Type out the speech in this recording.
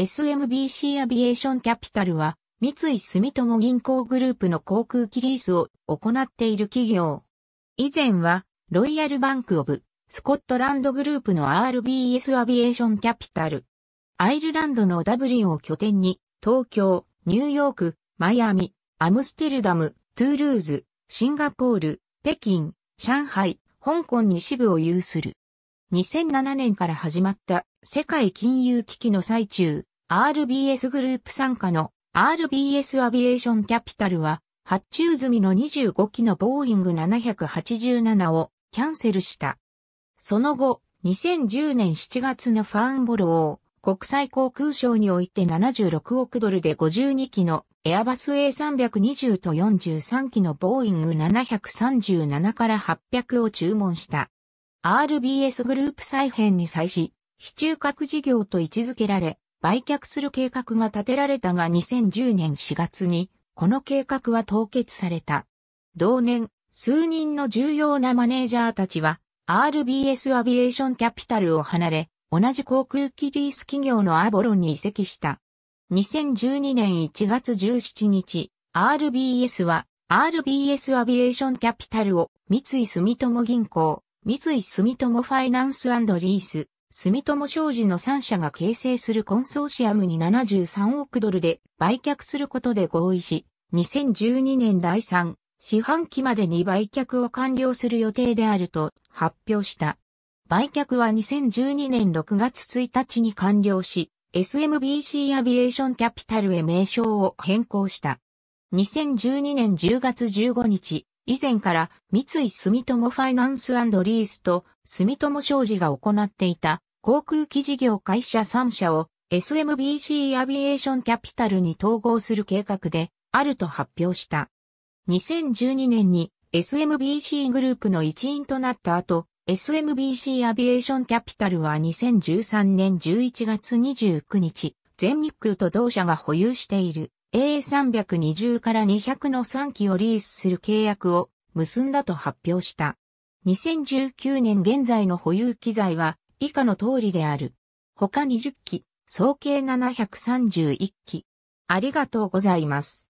SMBC アビエーションキャピタルは、三井住友銀行グループの航空機リースを行っている企業。以前は、ロイヤルバンクオブ、スコットランドグループの RBS アビエーションキャピタル。アイルランドのダブリンを拠点に、東京、ニューヨーク、マイアミ、アムステルダム、トゥールーズ、シンガポール、北京、上海、香港に支部を有する。2007年から始まった世界金融危機の最中、RBS グループ参加の RBS アビエーションキャピタルは発注済みの25機のボーイング787をキャンセルした。その後、2010年7月のファンボロー国際航空省において76億ドルで52機のエアバス A320 と43機のボーイング737から800を注文した。RBS グループ再編に際し、非中核事業と位置づけられ、売却する計画が立てられたが2010年4月に、この計画は凍結された。同年、数人の重要なマネージャーたちは、RBS アビエーションキャピタルを離れ、同じ航空機リース企業のアボロンに移籍した。2012年1月17日、RBS は RBS アビエーションキャピタルを三井住友銀行、三井住友ファイナンスリース、住友商事の3社が形成するコンソーシアムに73億ドルで売却することで合意し、2012年第3四半期までに売却を完了する予定であると発表した。売却は2012年6月1日に完了し、SMBC アビエーションキャピタルへ名称を変更した。2012年10月15日、以前から三井住友ファイナンスリースと住友商事が行っていた航空機事業会社3社を SMBC アビエーションキャピタルに統合する計画であると発表した。2012年に SMBC グループの一員となった後、SMBC アビエーションキャピタルは2013年11月29日、全日空と同社が保有している A320 から200の3機をリースする契約を結んだと発表した。2019年現在の保有機材は以下の通りである。他20機、総計731機。ありがとうございます。